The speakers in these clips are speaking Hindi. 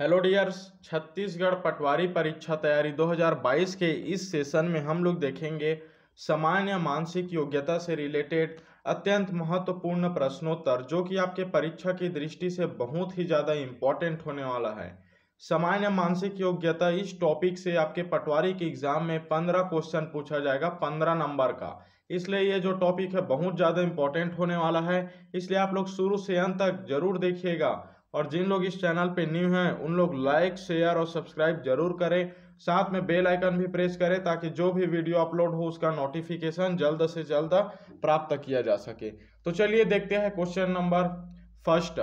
हेलो डियर्स छत्तीसगढ़ पटवारी परीक्षा तैयारी 2022 के इस सेशन में हम लोग देखेंगे सामान्य मानसिक योग्यता से रिलेटेड अत्यंत महत्वपूर्ण प्रश्नोत्तर जो कि आपके परीक्षा की दृष्टि से बहुत ही ज़्यादा इम्पॉर्टेंट होने वाला है सामान्य मानसिक योग्यता इस टॉपिक से आपके पटवारी के एग्जाम में पंद्रह क्वेश्चन पूछा जाएगा पंद्रह नंबर का इसलिए ये जो टॉपिक है बहुत ज़्यादा इम्पॉर्टेंट होने वाला है इसलिए आप लोग शुरू से अंत तक जरूर देखिएगा और जिन लोग इस चैनल पे न्यू हैं उन लोग लाइक शेयर और सब्सक्राइब जरूर करें साथ में बेल आइकन भी प्रेस करें ताकि जो भी वीडियो अपलोड हो उसका नोटिफिकेशन जल्द से जल्द प्राप्त किया जा सके तो चलिए देखते हैं क्वेश्चन नंबर फर्स्ट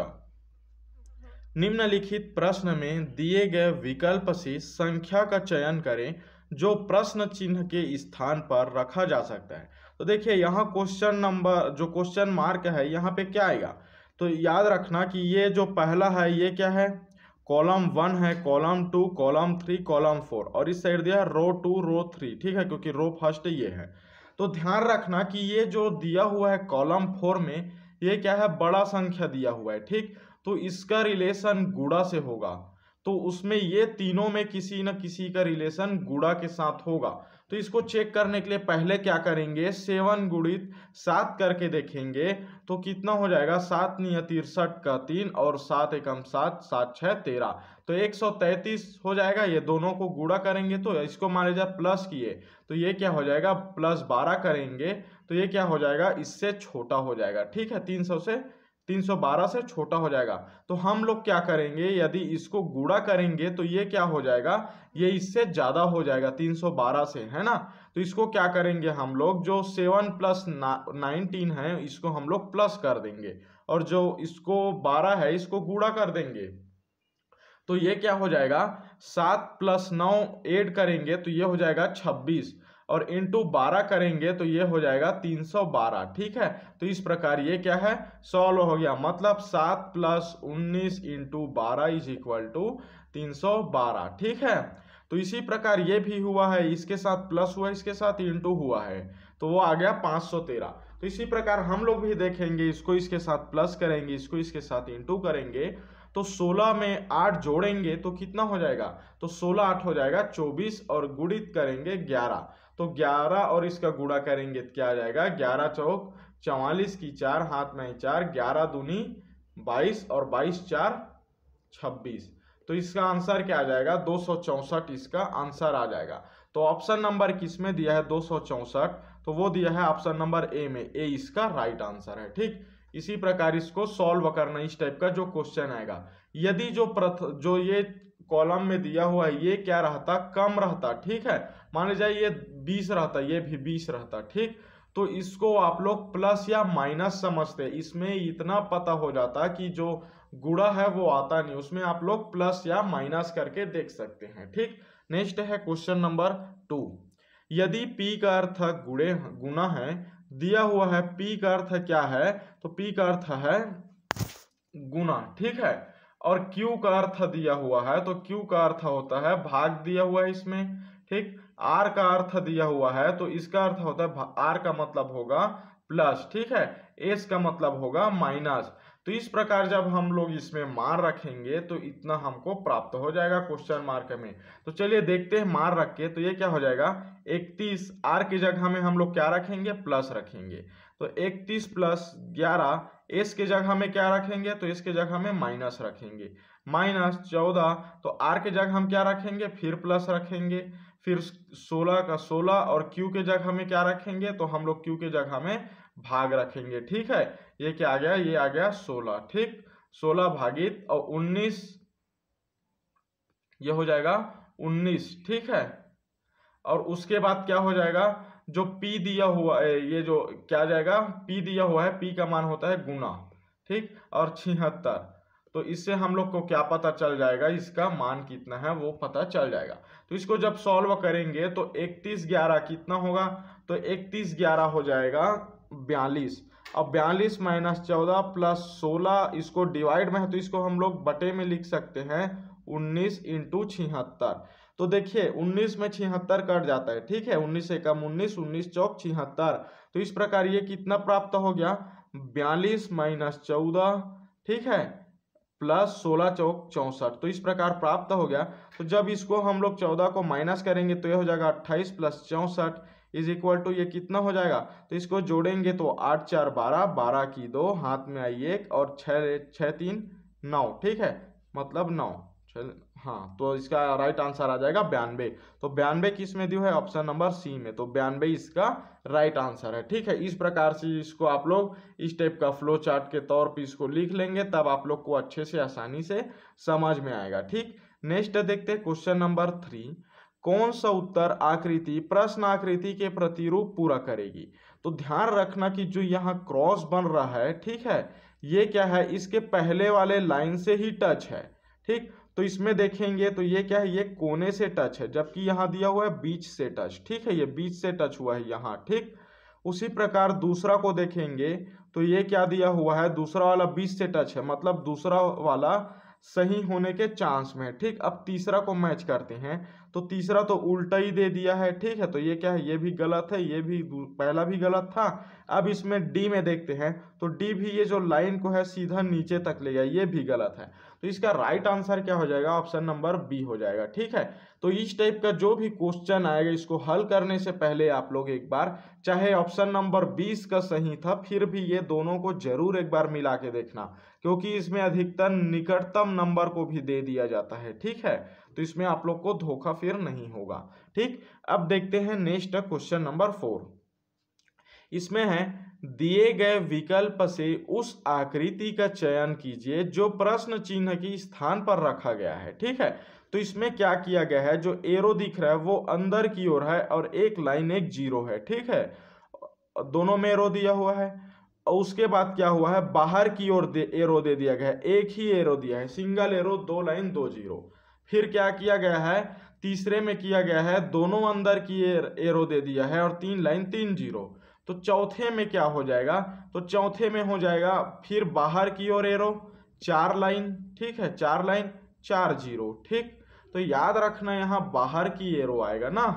निम्नलिखित प्रश्न में दिए गए विकल्प से संख्या का चयन करें जो प्रश्न चिन्ह के स्थान पर रखा जा सकता है तो देखिए यहाँ क्वेश्चन नंबर जो क्वेश्चन मार्क है यहाँ पे क्या आएगा तो याद रखना कि ये जो पहला है ये क्या है कॉलम वन है column two column three column four और इस साइड दिया है रो टू रो थ्री ठीक है क्योंकि रो फर्स्ट ये है तो ध्यान रखना कि ये जो दिया हुआ है कॉलम फोर में ये क्या है बड़ा संख्या दिया हुआ है ठीक तो इसका रिलेशन गुड़ा से होगा तो उसमें ये तीनों में किसी न किसी का रिलेशन गुड़ा के साथ होगा तो इसको चेक करने के लिए पहले क्या करेंगे सेवन गुड़ित सात करके देखेंगे तो कितना हो जाएगा सात निय तिरसठ का तीन और सात एकम सात सात छः तेरह तो एक सौ तैंतीस हो जाएगा ये दोनों को गुड़ा करेंगे तो इसको मान लीजिए प्लस किए तो ये क्या हो जाएगा प्लस बारह करेंगे तो ये क्या हो जाएगा इससे छोटा हो जाएगा ठीक है तीन सौ से 312 से छोटा हो जाएगा तो हम लोग क्या करेंगे यदि इसको गुड़ा करेंगे तो ये क्या हो जाएगा ये इससे ज़्यादा हो जाएगा 312 से है ना तो इसको क्या करेंगे हम लोग जो सेवन प्लस नाइनटीन है इसको हम लोग प्लस कर देंगे और जो इसको बारह है इसको गुड़ा कर देंगे तो ये क्या हो जाएगा सात प्लस नौ एड करेंगे तो ये हो जाएगा छब्बीस और इंटू बारह करेंगे तो ये हो जाएगा तीन सौ बारह ठीक है तो इस प्रकार ये क्या है सॉल्व हो गया मतलब सात प्लस उन्नीस इंटू बारह इज इक्वल टू तीन सौ बारह ठीक है तो इसी प्रकार ये भी हुआ है इसके साथ प्लस हुआ इसके साथ इंटू हुआ है तो वो आ गया पाँच सौ तेरह तो इसी प्रकार हम लोग भी देखेंगे इसको इसके साथ प्लस करेंगे इसको इसके साथ इंटू करेंगे तो 16 में 8 जोड़ेंगे तो कितना हो जाएगा तो 16 8 हो जाएगा 24 और गुणित करेंगे 11 तो 11 और इसका गुड़ा करेंगे तो क्या आ जाएगा 11 चौक चौवालीस की चार हाथ में चार ग्यारह दूनी बाईस और बाईस चार छब्बीस तो इसका आंसर क्या आ जाएगा दो इसका आंसर आ जाएगा तो ऑप्शन नंबर किस में दिया है दो तो वो दिया है ऑप्शन नंबर ए में ए इसका राइट आंसर है ठीक इसी प्रकार इसको सॉल्व करना इस टाइप का जो क्वेश्चन आएगा यदि जो प्रथ जो ये कॉलम में दिया हुआ है ये क्या रहता कम रहता ठीक है मान लीजिए ये बीस रहता ये भी बीस रहता ठीक तो इसको आप लोग प्लस या माइनस समझते हैं इसमें इतना पता हो जाता कि जो गुड़ा है वो आता नहीं उसमें आप लोग प्लस या माइनस करके देख सकते हैं ठीक नेक्स्ट है क्वेश्चन नंबर टू यदि पी का अर्थ गुड़े गुना है दिया हुआ है पी का अर्थ क्या है तो पी का अर्थ है गुना ठीक है और क्यू का अर्थ दिया हुआ है तो क्यू का अर्थ होता है भाग दिया हुआ है इसमें ठीक आर का अर्थ दिया हुआ है तो इसका अर्थ होता है आर का मतलब होगा प्लस ठीक है एस का मतलब होगा माइनस तो इस प्रकार जब हम लोग इसमें मार रखेंगे तो इतना हमको प्राप्त हो जाएगा क्वेश्चन मार्क में तो चलिए देखते हैं मार रख के तो ये क्या हो जाएगा 31 आर की जगह में हम लोग क्या रखेंगे प्लस रखेंगे तो 31 प्लस ग्यारह एस के जगह में क्या रखेंगे तो इसके जगह में माइनस रखेंगे माइनस चौदह तो आर के जगह हम क्या रखेंगे फिर प्लस रखेंगे फिर 16 का 16 और q के जगह में क्या रखेंगे तो हम लोग q के जगह में भाग रखेंगे ठीक है ये क्या आ गया ये आ गया 16 ठीक 16 भागित और 19 ये हो जाएगा 19 ठीक है और उसके बाद क्या हो जाएगा जो p दिया हुआ है ये जो क्या जाएगा p दिया हुआ है p का मान होता है गुना ठीक और छिहत्तर तो इससे हम लोग को क्या पता चल जाएगा इसका मान कितना है वो पता चल जाएगा तो इसको जब सॉल्व करेंगे तो इकतीस ग्यारह कितना होगा तो इकतीस ग्यारह हो जाएगा बयालीस अब बयालीस माइनस चौदह प्लस सोलह इसको डिवाइड में है तो इसको हम लोग बटे में लिख सकते हैं उन्नीस इंटू छिहत्तर तो देखिए 19 में छिहत्तर कट जाता है ठीक है 19 एकम कम 19 19 चौक छिहत्तर तो इस प्रकार ये कितना प्राप्त हो गया बयालीस माइनस चौदह ठीक है प्लस सोलह चौक चौंसठ तो इस प्रकार प्राप्त हो गया तो जब इसको हम लोग चौदह को माइनस करेंगे तो यह हो जाएगा अट्ठाईस प्लस चौंसठ इज इक्वल टू ये कितना हो जाएगा तो इसको जोड़ेंगे तो आठ चार बारह बारह की दो हाथ में आई एक और छः छः तीन नौ ठीक है मतलब नौ हाँ तो इसका राइट आंसर आ जाएगा बयानबे तो बयानबे किस में दियो है ऑप्शन नंबर सी में तो बयानबे इसका राइट आंसर है ठीक है इस प्रकार से इसको आप लोग इस टाइप का फ्लो चार्ट के तौर पे इसको लिख लेंगे तब आप लोग को अच्छे से आसानी से समझ में आएगा ठीक नेक्स्ट देखते हैं क्वेश्चन नंबर थ्री कौन सा उत्तर आकृति प्रश्न आकृति के प्रतिरूप पूरा करेगी तो ध्यान रखना कि जो यहाँ क्रॉस बन रहा है ठीक है ये क्या है इसके पहले वाले लाइन से ही टच है ठीक तो इसमें देखेंगे तो ये क्या है ये कोने से टच है जबकि यहाँ दिया हुआ है बीच से टच ठीक है ये बीच से टच हुआ है यहाँ ठीक उसी प्रकार दूसरा को देखेंगे तो ये क्या दिया हुआ है दूसरा वाला बीच से टच है मतलब दूसरा वाला सही होने के चांस में ठीक अब तीसरा को मैच करते हैं तो तीसरा तो उल्टा ही दे दिया है ठीक है तो ये क्या है ये भी गलत है ये भी पहला भी गलत था अब इसमें डी में देखते हैं तो डी भी ये जो लाइन को है सीधा नीचे तक ले गया ये भी गलत है तो इसका राइट आंसर क्या हो जाएगा ऑप्शन नंबर बी हो जाएगा ठीक है तो इस टाइप का जो भी क्वेश्चन आएगा इसको हल करने से पहले आप लोग एक बार चाहे ऑप्शन नंबर बीस का सही था फिर भी ये दोनों को जरूर एक बार मिला के देखना क्योंकि इसमें अधिकतर निकटतम नंबर को भी दे दिया जाता है ठीक है तो इसमें आप लोग को धोखा फिर नहीं होगा ठीक अब देखते हैं नेक्स्ट क्वेश्चन नंबर फोर इसमें है दिए गए विकल्प से उस आकृति का चयन कीजिए जो प्रश्न चिन्ह के स्थान पर रखा गया है ठीक है तो इसमें क्या किया गया है जो एरो दिख रहा है वो अंदर की ओर है और एक लाइन एक जीरो है ठीक है दोनों में एरो दिया हुआ है उसके बाद क्या हुआ है बाहर की ओर एरो दे दिया गया है एक ही एरो दिया है सिंगल एरो दो लाइन दो जीरो फिर क्या किया गया है तीसरे में किया गया है दोनों अंदर की एरो दे दिया है और तीन लाइन तीन जीरो तो चौथे में क्या हो जाएगा तो चौथे में हो जाएगा फिर बाहर की ओर एरो चार लाइन ठीक है चार लाइन चार जीरो ठीक तो याद रखना यहाँ बाहर की एरो आएगा ना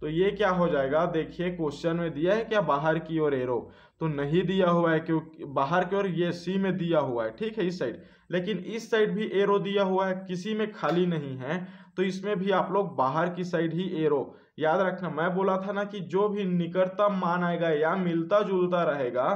तो ये क्या हो जाएगा देखिए क्वेश्चन में दिया है क्या बाहर की ओर एरो तो नहीं दिया हुआ है क्योंकि बाहर की ओर ये सी में दिया हुआ है ठीक है इस साइड लेकिन इस साइड भी एरो दिया हुआ है किसी में खाली नहीं है तो इसमें भी आप लोग बाहर की साइड ही एरो याद रखना मैं बोला था ना कि जो भी निकटतम मान आएगा या मिलता जुलता रहेगा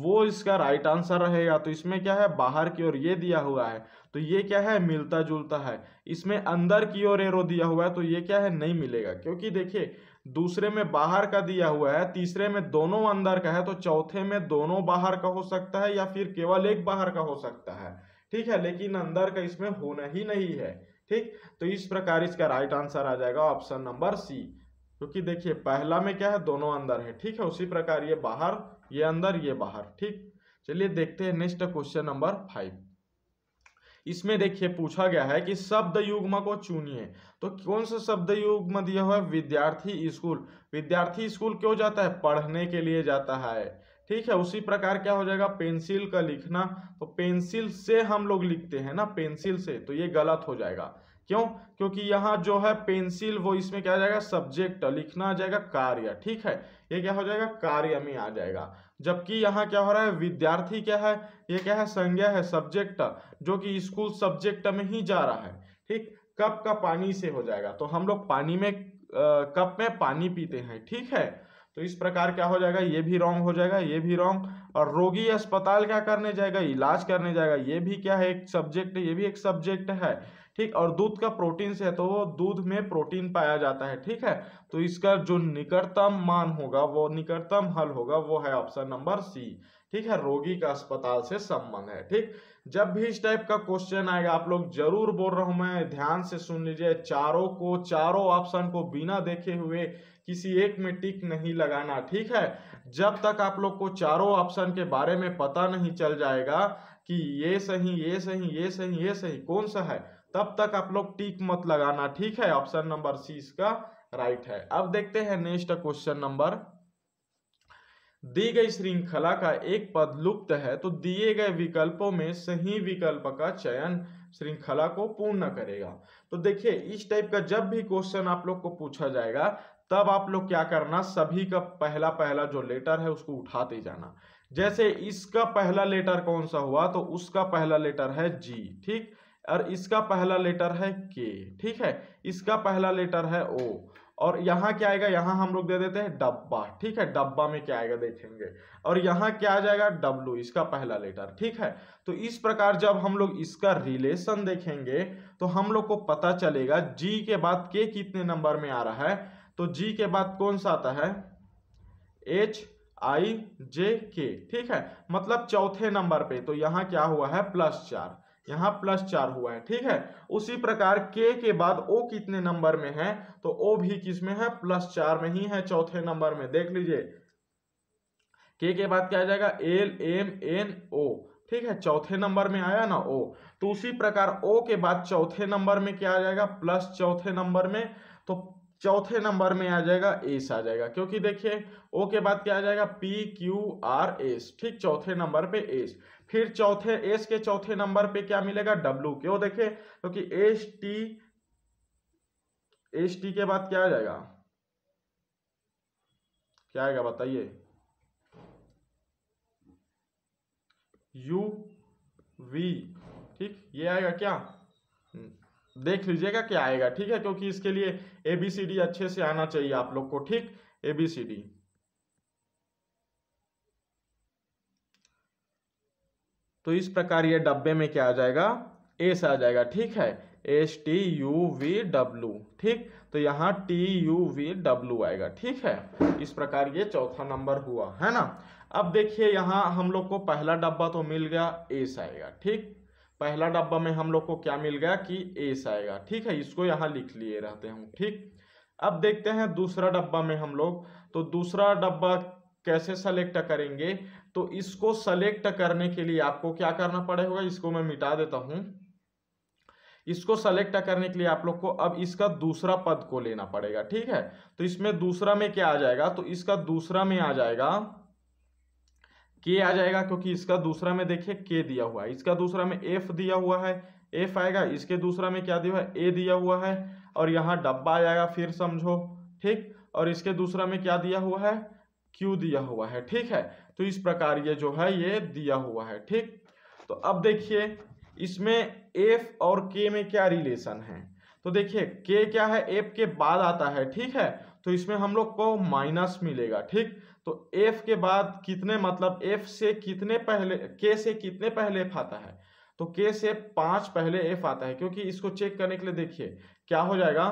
वो इसका राइट आंसर रहेगा तो इसमें क्या है बाहर की ओर ये दिया हुआ है तो ये क्या है मिलता जुलता है इसमें अंदर की ओर एरो दिया हुआ है तो ये क्या है नहीं मिलेगा क्योंकि देखिए दूसरे में बाहर का दिया हुआ है तीसरे में दोनों अंदर का है तो चौथे में दोनों बाहर का हो सकता है या फिर केवल एक बाहर का हो सकता है ठीक है लेकिन अंदर का इसमें होना ही नहीं है ठीक तो इस प्रकार इसका राइट आंसर आ जाएगा ऑप्शन नंबर सी क्योंकि देखिए पहला में क्या है दोनों अंदर है ठीक है उसी प्रकार ये बाहर ये अंदर ये बाहर ठीक चलिए देखते हैं नेक्स्ट क्वेश्चन नंबर फाइव इसमें देखिए पूछा गया है कि शब्द युग्म को चुनिए तो कौन सा शब्द युग्म दिया हुआ है विद्यार्थी स्कूल विद्यार्थी स्कूल क्यों जाता है पढ़ने के लिए जाता है ठीक है उसी प्रकार क्या हो जाएगा पेंसिल का लिखना तो पेंसिल से हम लोग लिखते हैं ना पेंसिल से तो ये गलत हो जाएगा क्यों क्योंकि यहाँ जो है पेंसिल वो इसमें क्या जाएगा सब्जेक्ट लिखना आ जाएगा कार्य ठीक है ये क्या हो जाएगा कार्य में आ जाएगा जबकि यहाँ क्या हो रहा है विद्यार्थी क्या है ये क्या है संज्ञा है सब्जेक्ट जो कि स्कूल सब्जेक्ट में ही जा रहा है ठीक कप का पानी से हो जाएगा तो हम लोग पानी में कप में पानी पीते हैं ठीक है तो इस प्रकार क्या हो जाएगा ये भी रॉन्ग हो जाएगा ये भी रॉन्ग और रोगी अस्पताल क्या करने जाएगा इलाज करने जाएगा ये भी क्या है एक सब्जेक्ट ये भी एक सब्जेक्ट है ठीक और दूध का प्रोटीन से है तो वो दूध में प्रोटीन पाया जाता है ठीक है तो इसका जो निकटतम मान होगा वो निकटतम हल होगा वो है ऑप्शन नंबर सी ठीक है रोगी का अस्पताल से संबंध है ठीक जब भी इस टाइप का क्वेश्चन आएगा आप लोग जरूर बोल रहा हूं मैं ध्यान से सुन लीजिए चारों को चारों ऑप्शन को बिना देखे हुए किसी एक में टिक नहीं लगाना ठीक है जब तक आप लोग को चारों ऑप्शन के बारे में पता नहीं चल जाएगा कि ये सही ये सही ये सही ये सही कौन सा है तब तक आप लोग टिक मत लगाना ठीक है ऑप्शन नंबर सी इसका राइट है अब देखते हैं नेक्स्ट क्वेश्चन नंबर दी गई श्रृंखला का एक पद लुप्त है तो दिए गए विकल्पों में सही विकल्प का चयन श्रृंखला को पूर्ण करेगा तो देखिए इस टाइप का जब भी क्वेश्चन आप लोग को पूछा जाएगा तब आप लोग क्या करना सभी का पहला पहला जो लेटर है उसको उठाते जाना जैसे इसका पहला लेटर कौन सा हुआ तो उसका पहला लेटर है जी ठीक और इसका पहला लेटर है के ठीक है इसका पहला लेटर है ओ और यहाँ क्या आएगा यहाँ हम लोग दे देते हैं डब्बा ठीक है डब्बा में क्या आएगा देखेंगे और यहाँ क्या आ जाएगा डब्लू इसका पहला लेटर ठीक है तो इस प्रकार जब हम लोग इसका रिलेशन देखेंगे तो हम लोग को पता चलेगा जी के बाद के कितने नंबर में आ रहा है तो जी के बाद कौन सा आता है एच आई जे के ठीक है मतलब चौथे नंबर पे तो यहां क्या हुआ है प्लस चार यहां प्लस चार हुआ है ठीक है उसी प्रकार के के बाद ओ कितने नंबर में है तो ओ भी किस में है प्लस चार में ही है चौथे नंबर में देख लीजिए के के बाद क्या आ जाएगा एल एम एन ओ ठीक है चौथे नंबर में आया ना ओ तो उसी प्रकार ओ के बाद चौथे नंबर में क्या आ जाएगा प्लस चौथे नंबर में तो चौथे नंबर में आ जाएगा एस आ जाएगा क्योंकि देखिए ओ के बाद क्या आ जाएगा पी क्यू आर एस ठीक चौथे नंबर पे एस फिर चौथे एस के चौथे नंबर पे क्या मिलेगा डब्ल्यू क्यों देखिए क्योंकि एस टी एस टी के बाद क्या आ जाएगा क्या आएगा बताइए यू वी ठीक ये आएगा क्या देख लीजिएगा क्या आएगा ठीक है क्योंकि इसके लिए ए बी सी डी अच्छे से आना चाहिए आप लोग को ठीक ए बी सी डी तो इस प्रकार ये डब्बे में क्या आ जाएगा एस आ जाएगा ठीक है S T U V W ठीक तो यहाँ टी यू वी डब्ल्यू आएगा ठीक है इस प्रकार ये चौथा नंबर हुआ है ना अब देखिए यहाँ हम लोग को पहला डब्बा तो मिल गया एस आएगा ठीक पहला डब्बा में हम लोग को क्या मिल गया कि एस आएगा ठीक है इसको यहाँ लिख लिए रहते हूँ ठीक अब देखते हैं दूसरा डब्बा में हम लोग तो दूसरा डब्बा कैसे सेलेक्ट करेंगे तो इसको सेलेक्ट करने के लिए आपको क्या करना पड़ेगा इसको मैं मिटा देता हूँ इसको सेलेक्ट करने के लिए आप लोग को अब इसका दूसरा पद को लेना पड़ेगा ठीक है तो इसमें दूसरा में क्या आ जाएगा तो इसका दूसरा में आ जाएगा के आ जाएगा क्योंकि इसका दूसरा में देखिए के दिया हुआ है इसका दूसरा में एफ दिया हुआ है एफ आएगा इसके दूसरा में क्या दिया हुआ है ए दिया हुआ है और यहाँ डब्बा आ जाएगा फिर समझो ठीक और इसके दूसरा में क्या दिया हुआ है क्यू दिया हुआ है ठीक है तो इस प्रकार ये जो है ये दिया हुआ है ठीक तो अब देखिए इसमें एफ और के में क्या रिलेशन है तो देखिए के क्या है एफ के बाद आता है ठीक है तो इसमें हम लोग को माइनस मिलेगा ठीक तो एफ के बाद कितने मतलब एफ से कितने पहले के से कितने पहले एफ आता है तो के से पांच पहले एफ आता है क्योंकि इसको चेक करने के लिए देखिए क्या हो जाएगा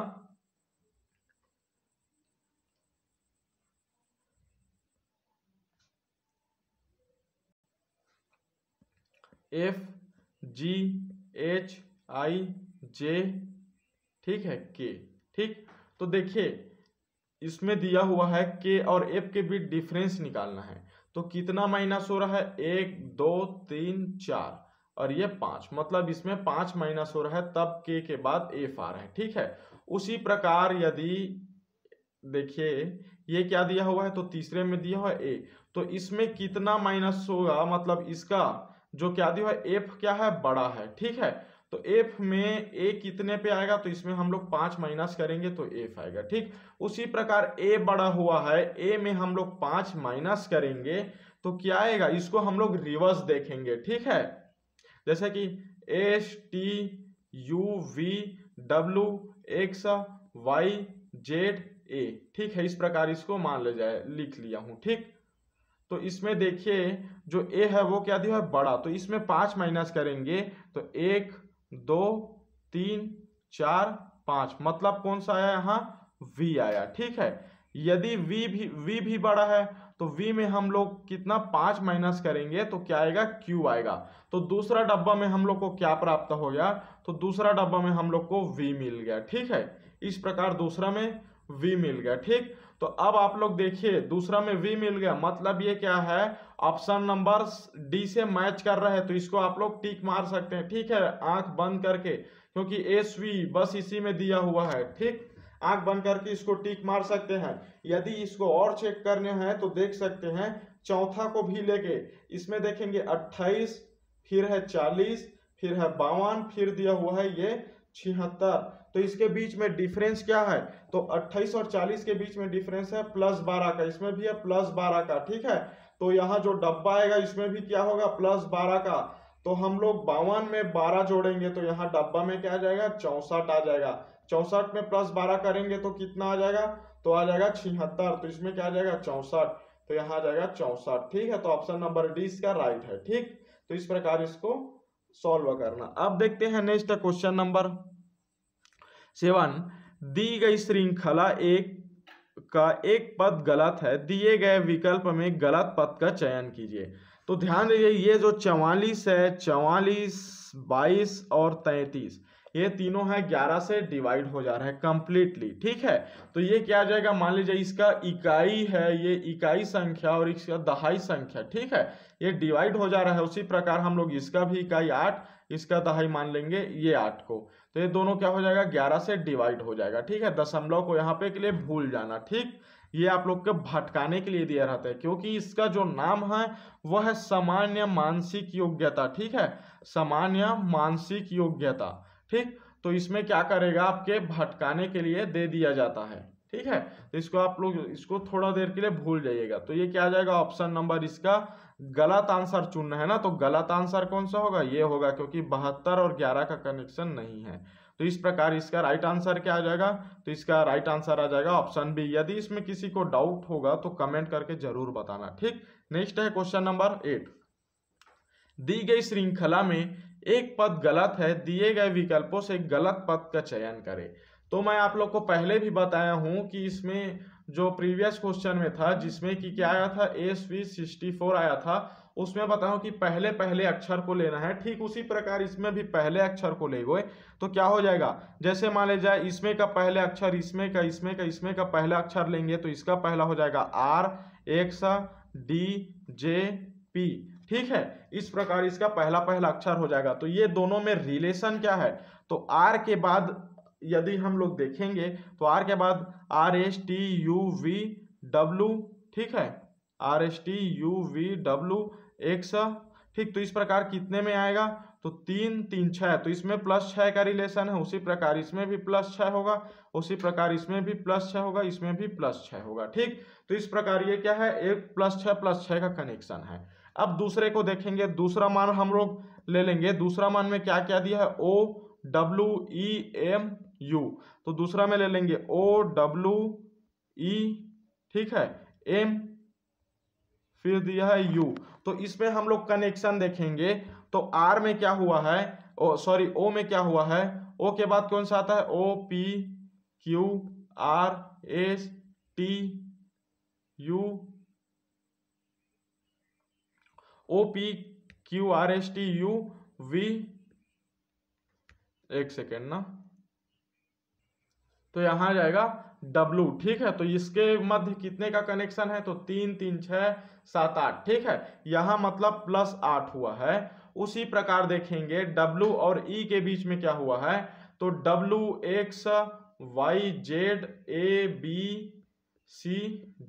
एफ जी एच आई जे ठीक है के ठीक तो देखिए इसमें दिया हुआ है के और एफ के बीच डिफरेंस निकालना है तो कितना माइनस हो रहा है एक दो तीन चार और ये पांच मतलब इसमें पांच माइनस हो रहा है तब के के बाद एफ आ रहा है ठीक है उसी प्रकार यदि देखिए ये क्या दिया हुआ है तो तीसरे में दिया हुआ ए तो इसमें कितना माइनस होगा मतलब इसका जो क्या दिया हुआ एफ क्या है बड़ा है ठीक है तो एफ में ए कितने पे आएगा तो इसमें हम लोग पांच माइनस करेंगे तो एफ आएगा ठीक उसी प्रकार ए बड़ा हुआ है ए में हम लोग पांच माइनस करेंगे तो क्या आएगा इसको हम लोग रिवर्स देखेंगे ठीक है जैसे कि S T U V W X Y Z A ठीक है इस प्रकार इसको मान ले जाए लिख लिया हूं ठीक तो इसमें देखिए जो ए है वो क्या दिया है बड़ा तो इसमें पांच माइनस करेंगे तो एक दो तीन चार पांच मतलब कौन सा आया यहाँ v आया ठीक है यदि v भी v भी बड़ा है तो v में हम लोग कितना पाँच माइनस करेंगे तो क्या आएगा q आएगा तो दूसरा डब्बा में हम लोग को क्या प्राप्त हो गया तो दूसरा डब्बा में हम लोग को v मिल गया ठीक है इस प्रकार दूसरा में v मिल गया ठीक तो अब आप लोग देखिए दूसरा में वी मिल गया मतलब ये क्या है ऑप्शन नंबर डी से मैच कर रहा है तो इसको आप लोग टिक मार सकते हैं ठीक है आंख बंद करके क्योंकि एस वी बस इसी में दिया हुआ है ठीक आंख बंद करके इसको टिक मार सकते हैं यदि इसको और चेक करने हैं तो देख सकते हैं चौथा को भी लेके इसमें देखेंगे अट्ठाईस फिर है चालीस फिर है बावन फिर दिया हुआ है ये छिहत्तर तो इसके बीच में डिफरेंस क्या है तो 28 और 40 के बीच में डिफरेंस है प्लस बारह का इसमें भी है प्लस बारह का ठीक है तो यहाँ जो डब्बा आएगा इसमें भी क्या होगा प्लस बारह का तो हम लोग बावन में बारह जोड़ेंगे तो यहाँ डब्बा में क्या आ जाएगा चौसठ आ जाएगा चौसठ में प्लस बारह करेंगे तो कितना आ जाएगा तो आ जाएगा छिहत्तर तो इसमें क्या आ जाएगा चौसठ तो यहाँ आ जाएगा चौसठ ठीक है तो ऑप्शन नंबर डी इसका राइट है ठीक तो इस प्रकार इसको सॉल्व करना अब देखते हैं नेक्स्ट क्वेश्चन नंबर सेवन दी गई श्रृंखला एक का एक पद गलत है दिए गए विकल्प में गलत पद का चयन कीजिए तो ध्यान दीजिए ये जो चवालीस है चवालीस बाईस और तैतीस ये तीनों है ग्यारह से डिवाइड हो जा रहा है कंप्लीटली ठीक है तो ये क्या आ जाएगा मान लीजिए इसका इकाई है ये इकाई संख्या और इसका दहाई संख्या ठीक है ये डिवाइड हो जा रहा है उसी प्रकार हम लोग इसका भी इकाई आठ इसका दहाई मान लेंगे ये आठ को तो ये दोनों क्या हो जाएगा ग्यारह से डिवाइड हो जाएगा ठीक है दशमलव को यहाँ पे के लिए भूल जाना ठीक ये आप लोग के भटकाने के लिए दिया रहता है क्योंकि इसका जो नाम है वह है सामान्य मानसिक योग्यता ठीक है सामान्य मानसिक योग्यता ठीक तो इसमें क्या करेगा आपके भटकाने के लिए दे दिया जाता है ठीक है तो इसको आप लोग इसको थोड़ा देर के लिए भूल जाइएगा तो ये क्या आ जाएगा ऑप्शन नंबर इसका गलत आंसर चुनना है ना तो गलत आंसर कौन सा होगा ये होगा क्योंकि बहत्तर और ग्यारह का कनेक्शन नहीं है तो इस प्रकार इसका राइट आंसर क्या आ जाएगा तो इसका राइट आंसर आ जाएगा ऑप्शन बी यदि इसमें किसी को डाउट होगा तो कमेंट करके जरूर बताना ठीक नेक्स्ट है क्वेश्चन नंबर एट दी गई श्रृंखला में एक पद गलत है दिए गए विकल्पों से गलत पद का चयन करें तो मैं आप लोग को पहले भी बताया हूँ कि इसमें जो प्रीवियस क्वेश्चन में था जिसमें कि क्या आया था एस वी सिक्सटी फोर आया था उसमें बताऊं कि पहले पहले अक्षर को लेना है ठीक उसी प्रकार इसमें भी पहले अक्षर को ले गए तो क्या हो जाएगा जैसे मान ले जाए इसमें का पहले अक्षर इसमें का इसमें का इसमें का पहला अक्षर लेंगे तो इसका पहला हो जाएगा R X D J P ठीक है इस प्रकार इसका पहला पहला अक्षर हो जाएगा तो ये दोनों में रिलेशन क्या है तो आर के बाद यदि हम लोग देखेंगे तो आर के बाद R S T U V W ठीक है R S T U V W X ठीक तो इस प्रकार कितने में आएगा तो तीन तीन छः तो इसमें प्लस छः का रिलेशन है उसी प्रकार इसमें भी प्लस छः होगा उसी प्रकार इसमें भी प्लस छः होगा इसमें भी प्लस छः होगा ठीक तो इस प्रकार ये क्या है एक प्लस छः प्लस छः का कनेक्शन है अब दूसरे को देखेंगे दूसरा मान हम लोग ले लेंगे दूसरा मान में क्या क्या दिया है O W E M U तो दूसरा में ले लेंगे ओ W E ठीक है एम फिर दिया है यू तो इसमें हम लोग कनेक्शन देखेंगे तो आर में क्या हुआ है ओ सॉरी ओ में क्या हुआ है ओ के बाद कौन सा आता है O P Q R S T U O P Q R S T U V एक सेकेंड ना तो यहाँ आ जाएगा W ठीक है तो इसके मध्य कितने का कनेक्शन है तो तीन तीन छः सात आठ ठीक है यहाँ मतलब प्लस आठ हुआ है उसी प्रकार देखेंगे W और E के बीच में क्या हुआ है तो W X Y Z A B C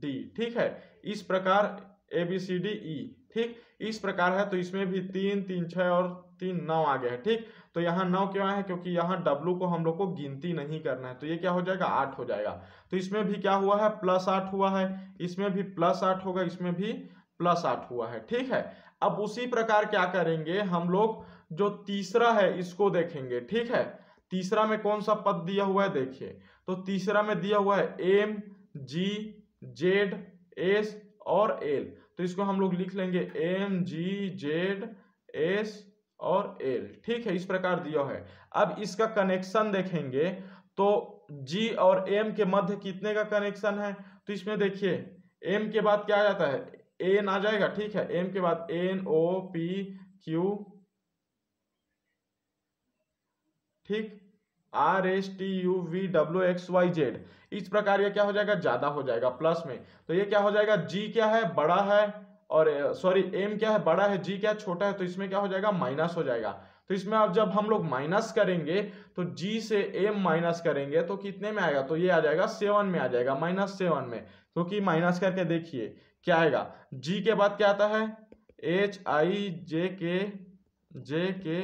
D ठीक है इस प्रकार A B C D E ठीक इस प्रकार है तो इसमें भी तीन तीन छः और तीन नौ आ गया है ठीक तो यहाँ नौ क्यों है क्योंकि यहाँ डब्लू को हम लोग को गिनती नहीं करना है तो ये क्या हो जाएगा आठ हो जाएगा तो इसमें भी क्या हुआ है प्लस आठ हुआ है इसमें भी प्लस आठ होगा इसमें भी प्लस आठ हुआ है ठीक है अब उसी प्रकार क्या करेंगे हम लोग जो तीसरा है इसको देखेंगे ठीक है तीसरा में कौन सा पद दिया हुआ है देखिए तो तीसरा में दिया हुआ है एम जी जेड एस और एल तो इसको हम लोग लिख लेंगे एम जी जेड एस और एल ठीक है इस प्रकार दिया है अब इसका कनेक्शन देखेंगे तो जी और एम के मध्य कितने का कनेक्शन है तो इसमें देखिए एम के बाद क्या आ जाता है एन आ जाएगा ठीक है एम के बाद एन ओ पी क्यू ठीक R S T U V W X Y Z इस प्रकार ये क्या हो जाएगा ज्यादा हो जाएगा प्लस में तो ये क्या हो जाएगा जी क्या है बड़ा है और सॉरी एम क्या है बड़ा है जी क्या है छोटा है तो इसमें क्या हो जाएगा माइनस हो जाएगा तो इसमें अब जब हम लोग माइनस करेंगे तो जी से एम माइनस करेंगे तो कितने में आएगा तो ये आ जाएगा सेवन में आ जाएगा माइनस सेवन में क्योंकि तो माइनस करके देखिए क्या आएगा जी के बाद क्या आता है एच आई जे के जे के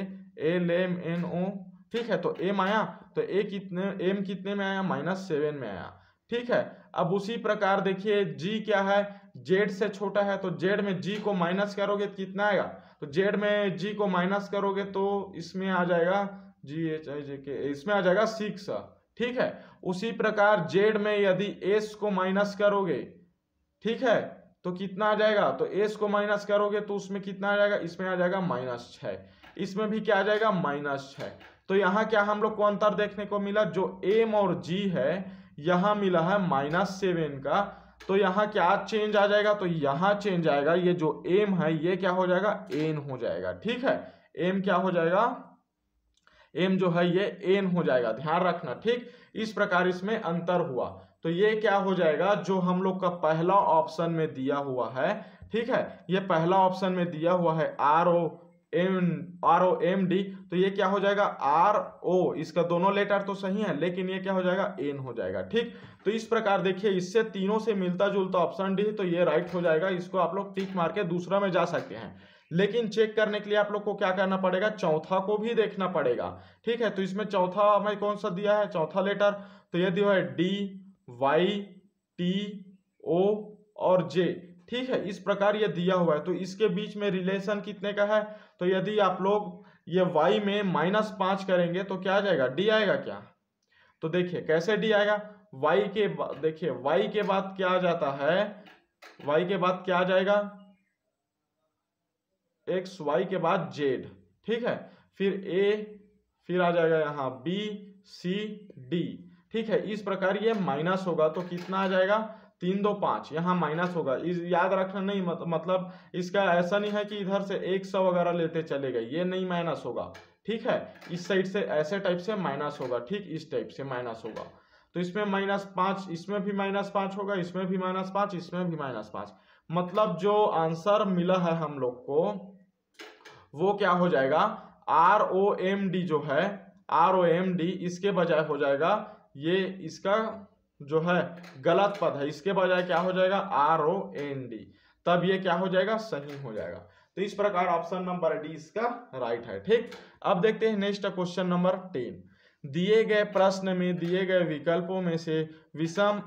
एल एम एन ओ ठीक है तो एम आया तो ए कितने एम कितने में आया माइनस सेवन में आया ठीक है अब उसी प्रकार देखिए जी क्या है जेड से छोटा है तो जेड में जी को माइनस करोगे तो कितना आएगा तो जेड में जी को माइनस करोगे तो इसमें आ जाएगा जी एच आई जे के इसमें आ जाएगा सिक्स ठीक है उसी प्रकार जेड में यदि एस को माइनस करोगे ठीक है तो कितना आ जाएगा तो एस को माइनस करोगे तो उसमें कितना आ जाएगा इसमें आ जाएगा माइनस छः इसमें भी क्या आ जाएगा माइनस छः तो यहाँ क्या हम लोग को अंतर देखने को मिला जो एम और जी है यहाँ मिला है माइनस सेवन का तो यहाँ क्या चेंज आ जाएगा तो यहाँ चेंज आएगा ये जो एम है ये क्या हो जाएगा एन हो जाएगा ठीक है एम क्या हो जाएगा एम जो है ये एन हो जाएगा ध्यान रखना ठीक इस प्रकार इसमें अंतर हुआ तो ये क्या हो जाएगा जो हम लोग का पहला ऑप्शन में दिया हुआ है ठीक है ये पहला ऑप्शन में दिया हुआ है R O M R O M D तो ये क्या हो जाएगा आर ओ इसका दोनों लेटर तो सही है लेकिन ये क्या हो जाएगा एन हो जाएगा ठीक तो इस प्रकार देखिए इससे तीनों से मिलता जुलता ऑप्शन डी तो ये राइट हो जाएगा इसको आप लोग टिक मार के दूसरा में जा सकते हैं लेकिन चेक करने के लिए आप लोग को क्या करना पड़ेगा चौथा को भी देखना पड़ेगा ठीक है तो इसमें चौथा हमें कौन सा दिया है चौथा लेटर तो ये दिया है डी वाई टी ओ और जे ठीक है इस प्रकार ये दिया हुआ है तो इसके बीच में रिलेशन कितने का है तो यदि आप लोग ये वाई में माइनस पांच करेंगे तो क्या आ जाएगा डी आएगा क्या तो देखिए कैसे डी आएगा वाई के देखिए y के बाद क्या आ जाता है y के बाद क्या आ जाएगा एक्स वाई के बाद जेड ठीक है फिर ए फिर आ जाएगा यहां बी सी डी ठीक है इस प्रकार ये माइनस होगा तो कितना आ जाएगा तीन दो पाँच यहाँ माइनस होगा इस याद रखना नहीं मत, मतलब इसका ऐसा नहीं है कि इधर से एक सौ वगैरह लेते चले गए ये नहीं माइनस होगा ठीक है इस साइड से ऐसे टाइप से माइनस होगा ठीक इस टाइप से माइनस होगा तो इसमें माइनस पाँच इसमें भी माइनस पाँच होगा इसमें भी माइनस पाँच इसमें भी माइनस पाँच मतलब जो आंसर मिला है हम लोग को वो क्या हो जाएगा आर ओ एम डी जो है आर ओ एम डी इसके बजाय हो जाएगा ये इसका जो है गलत पद है इसके बजाय क्या हो जाएगा आर ओ एन डी तब ये क्या हो जाएगा सही हो जाएगा तो इस प्रकार ऑप्शन नंबर डी इसका राइट है ठीक अब देखते हैं नेक्स्ट क्वेश्चन नंबर टेन दिए गए प्रश्न में दिए गए विकल्पों में से विषम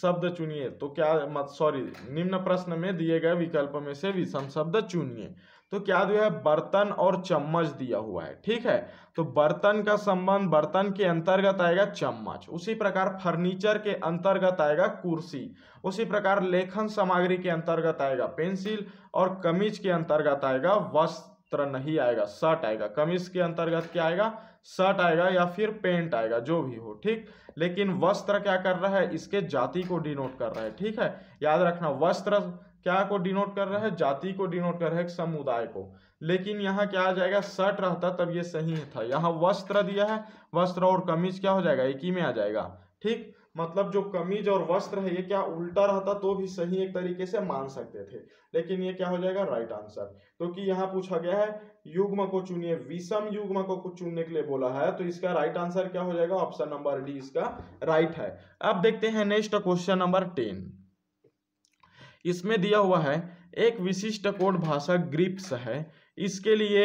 शब्द चुनिए तो क्या मत सॉरी निम्न प्रश्न में दिए गए विकल्प में से विषम शब्द चुनिए तो क्या दिया है बर्तन और चम्मच दिया हुआ है ठीक है तो बर्तन का संबंध बर्तन के अंतर्गत आएगा चम्मच उसी प्रकार फर्नीचर के अंतर्गत आएगा कुर्सी उसी प्रकार लेखन सामग्री के अंतर्गत आएगा पेंसिल और कमीज के अंतर्गत आएगा वस्त्र नहीं आएगा शर्ट आएगा कमीज के अंतर्गत क्या आएगा शर्ट आएगा या फिर पेंट आएगा जो भी हो ठीक लेकिन वस्त्र क्या कर रहा है इसके जाति को डिनोट कर रहा है ठीक है याद रखना वस्त्र क्या को डिनोट कर रहा है जाति को डिनोट कर रहा है समुदाय को लेकिन यहाँ क्या आ जाएगा शर्ट रहता तब ये सही था यहाँ वस्त्र दिया है वस्त्र और कमीज क्या हो जाएगा एक ही में आ जाएगा ठीक मतलब जो कमीज और वस्त्र है ये क्या उल्टा रहता तो भी सही एक तरीके से मान सकते थे लेकिन ये क्या हो जाएगा राइट आंसर क्योंकि तो यहाँ पूछा गया है युग्म को चुनिए विषम युग्म को चुनने के लिए बोला है तो इसका राइट आंसर क्या हो जाएगा ऑप्शन नंबर डी इसका राइट है अब देखते हैं नेक्स्ट क्वेश्चन नंबर टेन इसमें दिया हुआ है एक विशिष्ट कोड भाषा ग्रिप्स है इसके लिए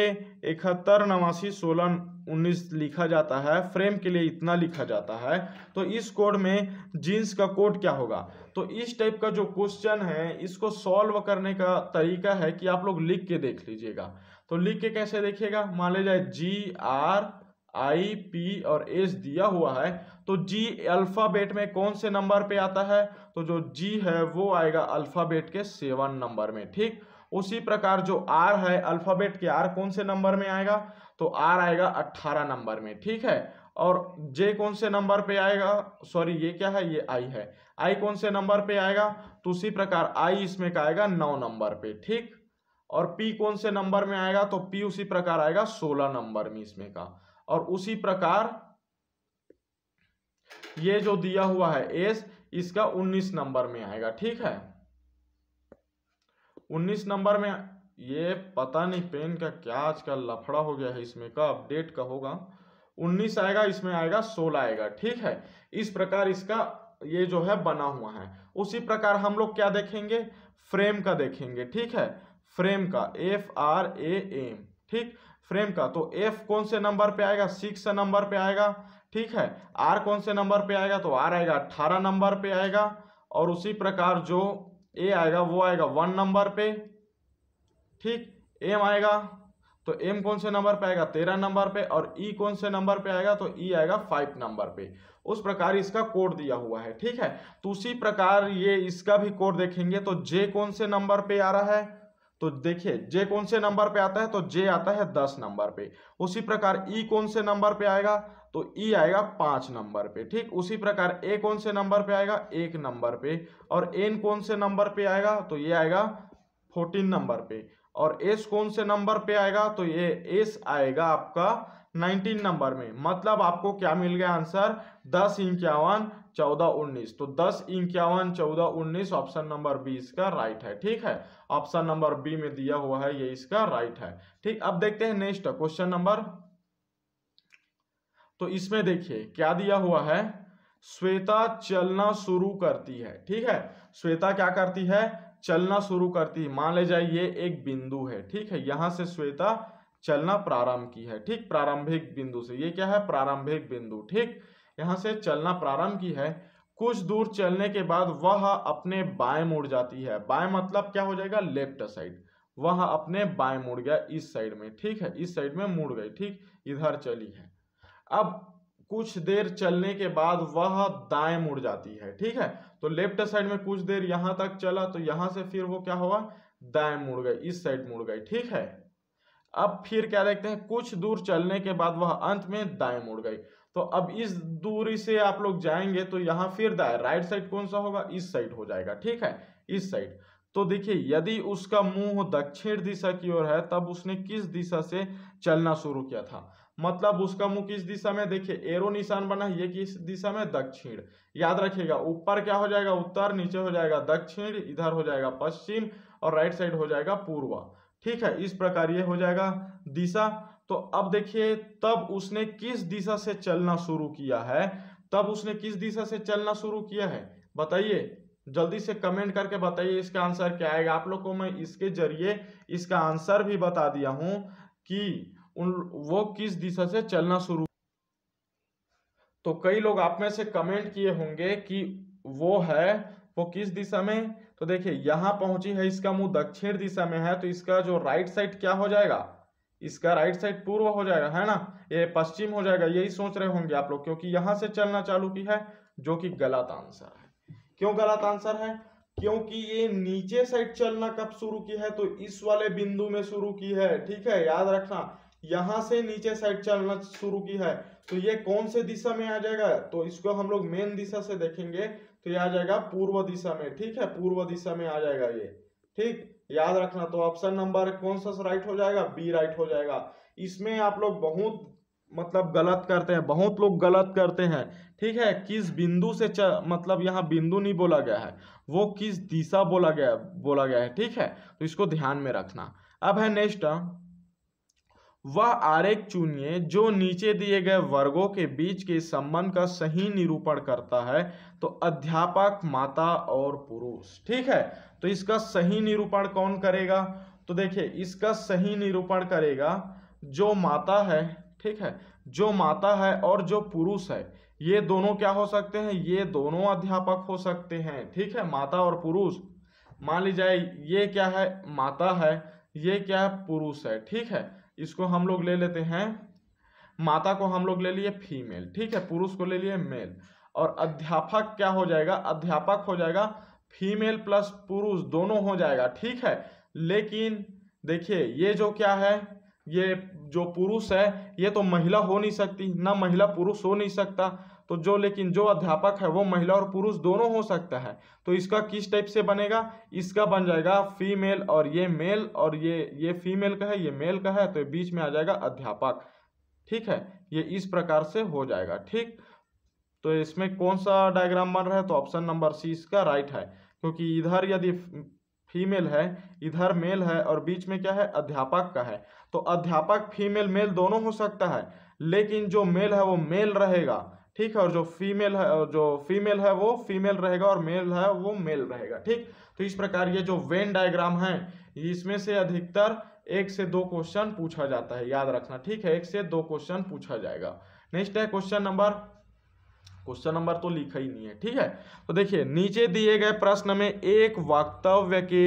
इकहत्तर नवासी सोलह उन्नीस लिखा जाता है फ्रेम के लिए इतना लिखा जाता है तो इस कोड में जींस का कोड क्या होगा तो इस टाइप का जो क्वेश्चन है इसको सॉल्व करने का तरीका है कि आप लोग लिख के देख लीजिएगा तो लिख के कैसे देखिएगा मान ले जाए जी आर आई पी और एस दिया हुआ है तो जी अल्फ़ाबेट में कौन से नंबर पे आता है तो जो जी है वो आएगा अल्फ़ाबेट के सेवन नंबर में ठीक उसी प्रकार जो आर है अल्फ़ाबेट के आर कौन से नंबर में आएगा तो आर आएगा अट्ठारह नंबर में ठीक है और जे कौन से नंबर पे आएगा सॉरी ये क्या है ये आई है आई कौन से नंबर पे आएगा तो उसी प्रकार आई इसमें का आएगा नौ नंबर पे ठीक और पी कौन से नंबर में आएगा तो पी उसी प्रकार आएगा सोलह नंबर में इसमें का और उसी प्रकार ये जो दिया हुआ है एस इसका 19 नंबर में आएगा ठीक है 19 नंबर में ये पता नहीं पेन का क्या आजकल लफड़ा हो गया है इसमें का अपडेट का होगा 19 आएगा इसमें आएगा 16 आएगा ठीक है इस प्रकार इसका ये जो है बना हुआ है उसी प्रकार हम लोग क्या देखेंगे फ्रेम का देखेंगे ठीक है फ्रेम का एफ आर ए एम ठीक फ्रेम का तो एफ कौन से नंबर पे आएगा सिक्स नंबर पे आएगा ठीक है आर कौन से नंबर पे आएगा तो आर आएगा अट्ठारह नंबर पे आएगा और उसी प्रकार जो ए आएगा वो आएगा वन नंबर पे ठीक एम आएगा तो एम कौन से नंबर पे आएगा तेरह नंबर पे और ई e कौन से नंबर पे आएगा तो ई e आएगा फाइव नंबर पे उस प्रकार इसका कोड दिया हुआ है ठीक है तो उसी प्रकार ये इसका भी कोड देखेंगे तो जे कौन से नंबर पे आ रहा है तो देखिए जे कौन से नंबर पे आता है तो जे आता है दस नंबर पे उसी प्रकार ई e कौन से नंबर पे आएगा तो ई e आएगा पांच नंबर पे ठीक उसी प्रकार ए कौन से नंबर पे आएगा एक नंबर पे और एन कौन से नंबर पे आएगा तो ये आएगा फोर्टीन नंबर पे और एस कौन से नंबर पे आएगा तो ये एस आएगा आपका 19 नंबर में मतलब आपको क्या मिल गया आंसर दस इंक्यावन चौदह उन्नीस तो दस इक्यावन चौदह उन्नीस ऑप्शन नंबर बी इसका राइट है ठीक है ऑप्शन नंबर बी में दिया हुआ है ये इसका राइट है ठीक अब देखते हैं नेक्स्ट क्वेश्चन नंबर तो इसमें देखिए क्या दिया हुआ है श्वेता चलना शुरू करती है ठीक है श्वेता क्या करती है चलना शुरू करती है मान ले जाए ये एक बिंदु है ठीक है यहां से श्वेता चलना प्रारंभ की है ठीक प्रारंभिक बिंदु से ये क्या है प्रारंभिक बिंदु ठीक यहाँ से चलना प्रारंभ की है कुछ दूर चलने के बाद वह अपने बाएं मुड़ जाती है बाएं मतलब क्या हो जाएगा लेफ्ट साइड वह अपने बाएं मुड़ गया इस साइड में ठीक है इस साइड में मुड़ गई ठीक इधर चली है अब कुछ देर चलने के बाद वह दाएं मुड़ जाती है ठीक है तो लेफ्ट साइड में कुछ देर यहां तक चला तो यहां से फिर वो क्या हुआ दाएं मुड़ गई इस साइड मुड़ गई ठीक है अब फिर क्या देखते हैं कुछ दूर चलने के बाद वह अंत में दाएं मुड़ गई तो अब इस दूरी से आप लोग जाएंगे तो यहां फिर राइट साइड कौन सा होगा इस साइड हो जाएगा ठीक है इस साइड तो देखिए यदि उसका मुंह दक्षिण दिशा की ओर है तब उसने किस दिशा से चलना शुरू किया था मतलब उसका मुंह किस दिशा में देखिए एरो निशान बना ये किस दिशा में दक्षिण याद रखिएगा ऊपर क्या हो जाएगा उत्तर नीचे हो जाएगा दक्षिण इधर हो जाएगा पश्चिम और राइट साइड हो जाएगा पूर्व ठीक है इस प्रकार ये हो जाएगा दिशा तो अब देखिए तब उसने किस दिशा से चलना शुरू किया है तब उसने किस दिशा से चलना शुरू किया है बताइए जल्दी से कमेंट करके बताइए इसका आंसर क्या आएगा आप लोग को मैं इसके जरिए इसका आंसर भी बता दिया हूं कि उन वो किस दिशा से चलना शुरू तो कई लोग आप में से कमेंट किए होंगे कि वो है वो किस दिशा में तो देखिए यहां पहुंची है इसका मुंह दक्षिण दिशा में है तो इसका जो राइट साइड क्या हो जाएगा इसका राइट साइड पूर्व हो जाएगा है ना ये पश्चिम हो जाएगा यही सोच रहे होंगे आप लोग क्योंकि यहां से चलना चालू की है जो कि गलत आंसर है क्यों गलत आंसर है क्योंकि ये नीचे साइड चलना कब शुरू की है तो इस वाले बिंदु में शुरू की है ठीक है याद रखना यहां से नीचे साइड चलना शुरू की है तो ये कौन से दिशा में आ जाएगा तो इसको हम लोग मेन दिशा से देखेंगे तो ये आ जाएगा पूर्व दिशा में ठीक है पूर्व दिशा में आ जाएगा ये ठीक याद रखना तो ऑप्शन नंबर कौन सा राइट हो जाएगा बी राइट हो जाएगा इसमें आप लोग बहुत मतलब गलत करते हैं बहुत लोग गलत करते हैं ठीक है किस बिंदु से च, मतलब यहाँ बिंदु नहीं बोला गया है वो किस दिशा बोला गया बोला गया है ठीक है तो इसको ध्यान में रखना अब है नेक्स्ट वह आरेख चुनिए जो नीचे दिए गए वर्गों के बीच के संबंध का सही निरूपण करता है तो अध्यापक माता और पुरुष ठीक है तो इसका सही निरूपण कौन करेगा तो देखिए इसका सही निरूपण करेगा जो माता है ठीक है जो माता है और जो पुरुष है ये दोनों क्या हो सकते हैं ये दोनों अध्यापक हो सकते हैं ठीक है माता और पुरुष मान लीजिए ये क्या है माता है ये क्या है पुरुष है ठीक है इसको हम लोग ले लेते हैं माता को हम लोग ले लिए फीमेल ठीक है पुरुष को ले लिए मेल और अध्यापक क्या हो जाएगा अध्यापक हो जाएगा फीमेल प्लस पुरुष दोनों हो जाएगा ठीक है लेकिन देखिए ये जो क्या है ये जो पुरुष है ये तो महिला हो नहीं सकती ना महिला पुरुष हो नहीं सकता तो जो लेकिन जो अध्यापक है वो महिला और पुरुष दोनों हो सकता है तो इसका किस टाइप से बनेगा इसका बन जाएगा फीमेल और ये मेल और ये ये फीमेल का है ये मेल का है तो बीच में आ जाएगा अध्यापक ठीक है ये इस प्रकार से हो जाएगा ठीक तो इसमें कौन सा डायग्राम बन रहा है तो ऑप्शन नंबर सी इसका राइट है क्योंकि इधर यदि फीमेल है इधर मेल है और बीच में क्या है अध्यापक का है तो अध्यापक फीमेल मेल दोनों हो सकता है लेकिन जो मेल है वो मेल रहेगा ठीक है और जो फीमेल है जो फीमेल है वो फीमेल रहेगा और मेल है वो मेल रहेगा ठीक तो इस प्रकार ये जो वेन डायग्राम है इसमें से अधिकतर एक से दो क्वेश्चन पूछा जाता है याद रखना ठीक है एक से दो क्वेश्चन पूछा जाएगा नेक्स्ट है क्वेश्चन नंबर क्वेश्चन नंबर तो लिखा ही नहीं है ठीक है तो देखिए नीचे दिए गए प्रश्न में एक वक्तव्य के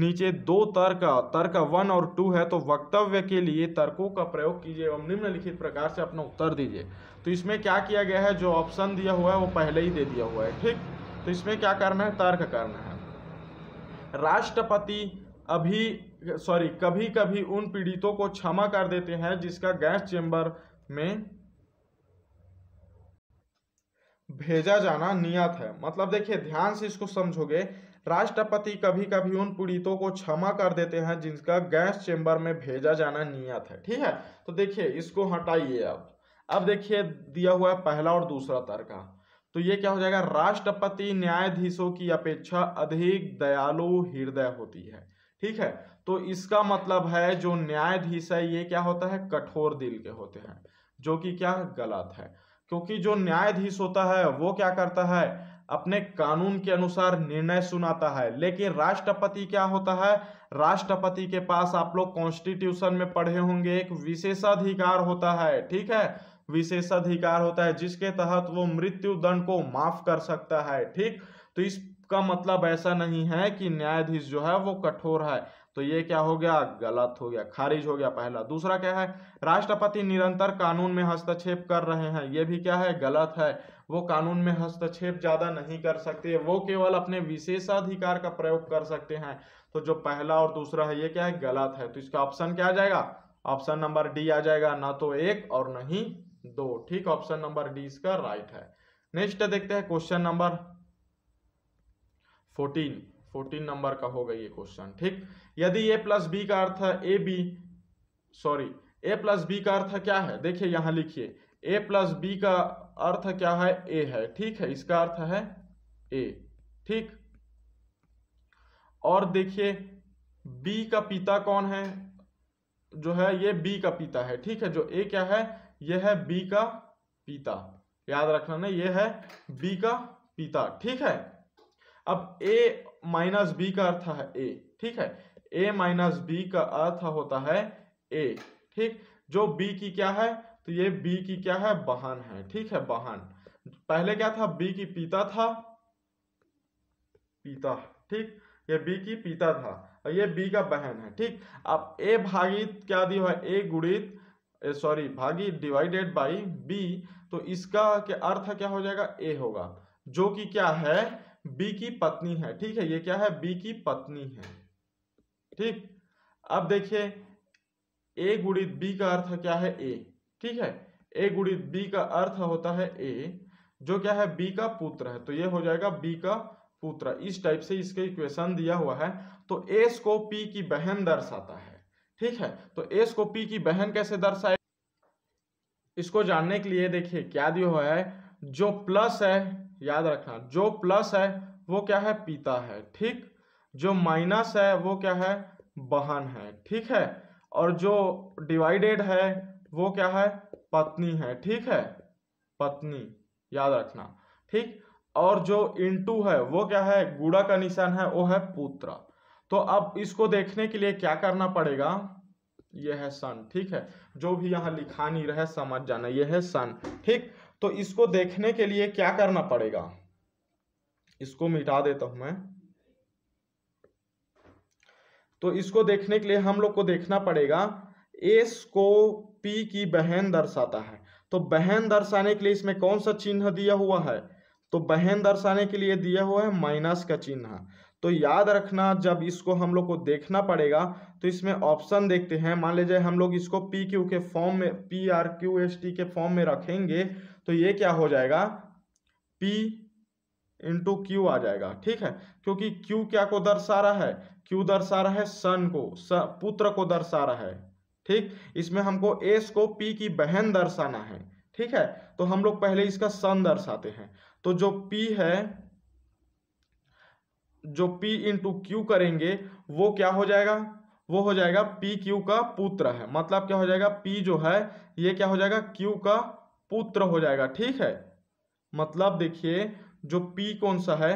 नीचे दो तर्क तर्क वन और टू है तो वक्तव्य के लिए तर्कों का प्रयोग कीजिए एवं निम्नलिखित प्रकार से अपना उत्तर दीजिए तो इसमें क्या किया गया है जो ऑप्शन दिया हुआ है वो पहले ही दे दिया हुआ है ठीक तो इसमें क्या करना है तर्क करना है राष्ट्रपति अभी सॉरी कभी कभी उन पीड़ितों को क्षमा कर देते हैं जिसका गैस चेंबर में भेजा जाना नियत है मतलब देखिए ध्यान से इसको समझोगे राष्ट्रपति कभी कभी उन पीड़ितों को क्षमा कर देते हैं जिनका गैस चेंबर में भेजा जाना नियत है ठीक है तो देखिए इसको हटाइए अब अब देखिए दिया हुआ है पहला और दूसरा तर्क तो ये क्या हो जाएगा राष्ट्रपति न्यायाधीशों की अपेक्षा अधिक दयालु हृदय होती है ठीक है तो इसका मतलब है जो न्यायाधीश है ये क्या होता है कठोर दिल के होते हैं जो कि क्या गलत है क्योंकि जो न्यायाधीश होता है वो क्या करता है अपने कानून के अनुसार निर्णय सुनाता है लेकिन राष्ट्रपति क्या होता है राष्ट्रपति के पास आप लोग कॉन्स्टिट्यूशन में पढ़े होंगे एक विशेषाधिकार होता है ठीक है विशेषाधिकार होता है जिसके तहत वो मृत्यु दंड को माफ कर सकता है ठीक तो इसका मतलब ऐसा नहीं है कि न्यायाधीश जो है वो कठोर है तो ये क्या हो गया गलत हो गया खारिज हो गया पहला दूसरा क्या है राष्ट्रपति निरंतर कानून में हस्तक्षेप कर रहे हैं ये भी क्या है गलत है वो कानून में हस्तक्षेप ज़्यादा नहीं कर सकते वो केवल अपने विशेषाधिकार का प्रयोग कर सकते हैं तो जो पहला और दूसरा है ये क्या है गलत है तो इसका ऑप्शन क्या आ जाएगा ऑप्शन नंबर डी आ जाएगा ना तो एक और न ही दो ठीक ऑप्शन नंबर डी इसका राइट है नेक्स्ट देखते हैं question number fourteen fourteen number का होगा ये क्वेश्चन ठीक यदि ए प्लस बी का अर्थ है A B sorry A plus B का अर्थ क्या है देखिए यहां लिखिए ए प्लस बी का अर्थ क्या है ए है ठीक है इसका अर्थ है ए ठीक और देखिए बी का पिता कौन है जो है ये बी का पिता है ठीक है जो ए क्या है ये है बी का पिता याद रखना ना ये है बी का पिता ठीक है अब ए माइनस बी का अर्थ है ए ठीक है ए माइनस बी का अर्थ होता है ए ठीक जो बी की क्या है तो ये बी की क्या है बहन है ठीक है बहन पहले क्या था बी की पिता था पिता ठीक ये बी की पिता था और ये बी का बहन है ठीक अब ए भागित क्या दिया हुआ है ए गुणित सॉरी भागी डिवाइडेड बाई बी तो इसका के अर्थ क्या हो जाएगा ए होगा जो कि क्या है बी की पत्नी है ठीक है ये क्या है बी की पत्नी है ठीक अब देखिए ए गुणित बी का अर्थ क्या है ए ठीक है ए गुणित बी का अर्थ होता है ए जो क्या है बी का पुत्र है तो ये हो जाएगा बी का पुत्र इस टाइप से इसके इक्वेशन दिया हुआ है तो एस को पी की बहन दर्शाता है ठीक है तो एस को पी की बहन कैसे दर्शाए इसको जानने के लिए देखिए क्या दिया हुआ है जो प्लस है याद रखना जो प्लस है वो क्या है पिता है ठीक जो माइनस है वो क्या है बहन है ठीक है और जो डिवाइडेड है वो क्या है पत्नी है ठीक है पत्नी याद रखना ठीक और जो इंटू है वो क्या है गुड़ा का निशान है वो है पुत्र तो अब इसको देखने के लिए क्या करना पड़ेगा यह है सन ठीक है जो भी यहाँ लिखा नहीं रहे समझ जाना यह है सन ठीक तो इसको देखने के लिए क्या करना पड़ेगा इसको मिटा देता हूं मैं तो इसको देखने के लिए हम लोग को देखना पड़ेगा एस को पी की बहन दर्शाता है तो बहन दर्शाने के लिए इसमें कौन सा चिन्ह दिया हुआ है तो बहन दर्शाने के लिए दिया हुआ है माइनस का चिन्ह तो याद रखना जब इसको हम लोग को देखना पड़ेगा तो इसमें ऑप्शन देखते हैं मान लीजिए हम लोग इसको पी क्यू के फॉर्म में P R Q S T के फॉर्म में रखेंगे तो ये क्या हो जाएगा पी इंटू क्यू आ जाएगा ठीक है क्योंकि क्यू क्या को दर्शा रहा है क्यू दर्शा रहा है सन को स, पुत्र को दर्शा रहा है ठीक इसमें हमको एस को पी की बहन दर्शाना है ठीक है तो हम लोग पहले इसका सन दर्शाते हैं तो जो पी है जो p इंटू क्यू करेंगे वो क्या हो जाएगा वो हो जाएगा पी क्यू का पुत्र है मतलब क्या हो जाएगा पी जो है ये क्या हो जाएगा क्यू का पुत्र हो जाएगा ठीक है मतलब देखिए जो पी कौन सा है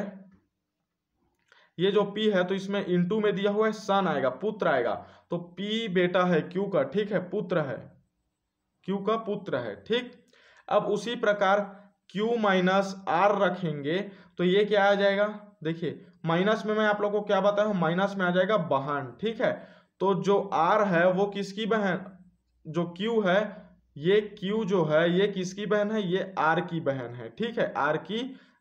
ये जो पी है तो इसमें इंटू में दिया हुआ है सन आएगा पुत्र आएगा तो पी बेटा है क्यू का ठीक है पुत्र है क्यू का पुत्र है ठीक अब उसी प्रकार क्यू माइनस आर रखेंगे तो ये क्या आ जाएगा देखिए माइनस में मैं आप लोग को क्या बताया हूं माइनस में आ जाएगा बहन ठीक है तो जो आर है वो किसकी बहन जो क्यू है ये Q जो है ये किसकी बहन है ये R की बहन है ठीक है R की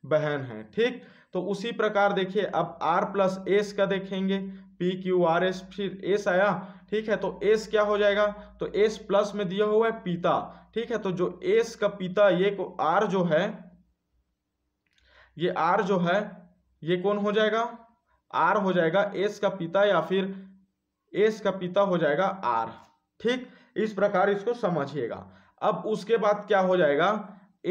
बहन है ठीक तो उसी प्रकार देखिए अब R प्लस एस का देखेंगे पी क्यू आर एस फिर एस आया ठीक है तो एस क्या हो जाएगा तो एस प्लस में दिया हुआ है पिता ठीक है तो जो एस का पिता ये को आर जो है ये आर जो है ये कौन हो जाएगा आर हो जाएगा एस का पिता या फिर एस का पिता हो जाएगा आर ठीक इस प्रकार इसको समझिएगा अब उसके बाद क्या हो जाएगा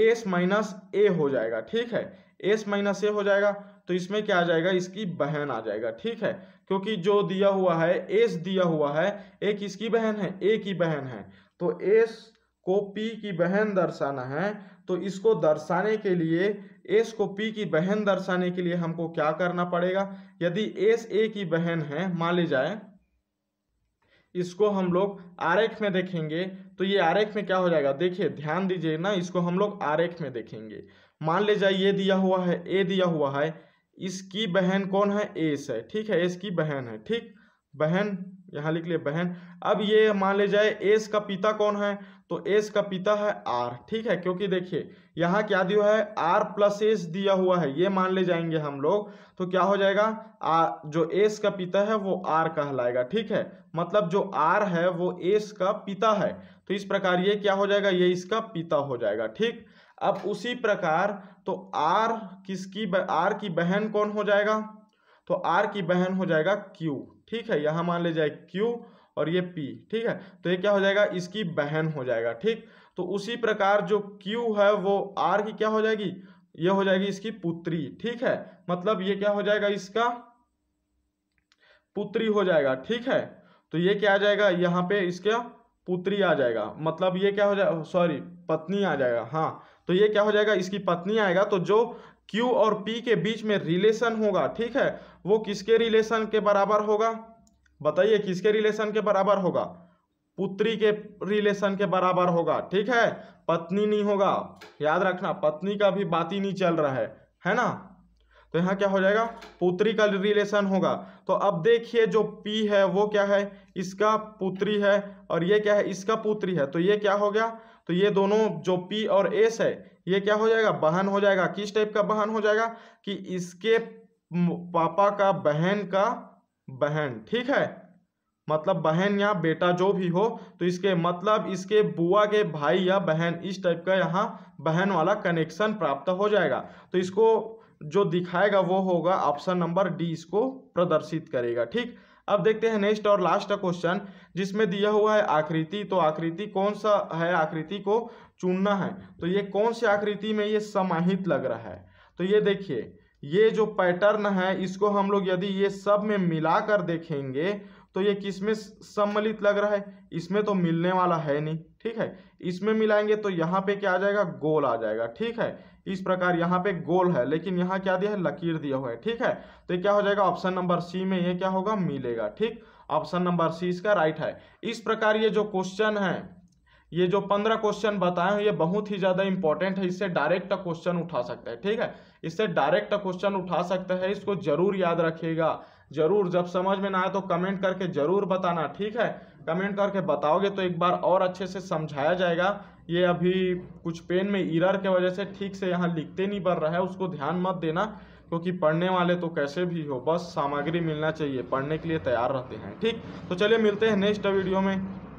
एस माइनस ए हो जाएगा ठीक है एस माइनस ए हो जाएगा तो इसमें क्या आ जाएगा इसकी बहन आ जाएगा ठीक है क्योंकि जो दिया हुआ है एस दिया हुआ है ए किसकी बहन है ए की बहन है तो एस को पी की बहन दर्शाना है तो इसको दर्शाने के लिए एस को पी की बहन दर्शाने के लिए हमको क्या करना पड़ेगा यदि एस ए की बहन है मान ली जाए इसको हम लोग आरेख में देखेंगे तो ये आरेख में क्या हो जाएगा देखिए ध्यान दीजिए ना इसको हम लोग आरेख में देखेंगे मान ले जाए ये दिया हुआ है ए दिया हुआ है इसकी बहन कौन है एस है ठीक है एस की बहन है ठीक बहन यहाँ लिख लिए बहन अब ये मान ले जाए एस का पिता कौन है तो एस का पिता है आर ठीक है क्योंकि देखिए यहाँ क्या दिया है आर प्लस एस दिया हुआ है ये मान ले जाएंगे हम लोग तो क्या हो जाएगा आ, जो एस का पिता है वो आर कहलाएगा ठीक है मतलब जो आर है वो एस का पिता है तो इस प्रकार ये क्या हो जाएगा ये इसका पिता हो जाएगा ठीक अब उसी प्रकार तो आर किसकी आर की बहन कौन हो जाएगा तो आर की बहन हो जाएगा क्यू ठीक है यहाँ मान ले जाए क्यू और ये पी ठीक है तो ये क्या हो जाएगा इसकी बहन हो जाएगा ठीक तो उसी प्रकार जो क्यू है वो आर की क्या हो जाएगी ये हो जाएगी इसकी पुत्री ठीक है मतलब ये क्या हो जाएगा इसका पुत्री हो जाएगा ठीक है तो ये क्या आ जाएगा यहाँ पे इसका पुत्री आ जाएगा मतलब ये क्या हो जाएगा सॉरी पत्नी आ जाएगा हाँ तो ये क्या हो जाएगा इसकी पत्नी आएगा तो जो क्यू और पी के बीच में रिलेशन होगा ठीक है वो किसके रिलेशन के बराबर होगा बताइए किसके रिलेशन के बराबर होगा पुत्री के रिलेशन के बराबर होगा ठीक है पत्नी नहीं होगा याद रखना पत्नी का भी बात ही नहीं चल रहा है है ना तो यहाँ क्या हो जाएगा पुत्री का रिलेशन होगा तो अब देखिए जो पी है वो क्या है इसका पुत्री है और ये क्या है इसका पुत्री है तो ये क्या हो गया तो ये दोनों जो पी और एस है ये क्या हो जाएगा बहन हो जाएगा किस टाइप का बहन हो जाएगा कि इसके पापा का बहन का बहन ठीक है मतलब बहन या बेटा जो भी हो तो इसके मतलब इसके बुआ के भाई या बहन इस टाइप का यहाँ बहन वाला कनेक्शन प्राप्त हो जाएगा तो इसको जो दिखाएगा वो होगा ऑप्शन नंबर डी इसको प्रदर्शित करेगा ठीक अब देखते हैं नेक्स्ट और लास्ट का क्वेश्चन जिसमें दिया हुआ है आकृति तो आकृति कौन सा है आकृति को चुनना है तो ये कौन सी आकृति में ये समाहित लग रहा है तो ये देखिए ये जो पैटर्न है इसको हम लोग यदि ये सब में मिला कर देखेंगे तो ये किसमें सम्मिलित लग रहा है इसमें तो मिलने वाला है नहीं ठीक है इसमें मिलाएंगे तो यहाँ पे क्या आ जाएगा गोल आ जाएगा ठीक है इस प्रकार यहाँ पे गोल है लेकिन यहाँ क्या दिया है लकीर दिया हुआ है ठीक है तो क्या हो जाएगा ऑप्शन नंबर सी में ये क्या होगा मिलेगा ठीक ऑप्शन नंबर सी इसका राइट है इस प्रकार ये जो क्वेश्चन है ये जो पंद्रह क्वेश्चन बताए हैं ये बहुत ही ज़्यादा इंपॉर्टेंट है इससे डायरेक्ट क्वेश्चन उठा सकते हैं ठीक है इससे डायरेक्ट क्वेश्चन उठा सकते हैं इसको जरूर याद रखिएगा जरूर जब समझ में ना आए तो कमेंट करके जरूर बताना ठीक है कमेंट करके बताओगे तो एक बार और अच्छे से समझाया जाएगा ये अभी कुछ पेन में इरर के वजह से ठीक से यहाँ लिखते नहीं पड़ रहा है उसको ध्यान मत देना क्योंकि पढ़ने वाले तो कैसे भी हो बस सामग्री मिलना चाहिए पढ़ने के लिए तैयार रहते हैं ठीक तो चलिए मिलते हैं नेक्स्ट वीडियो में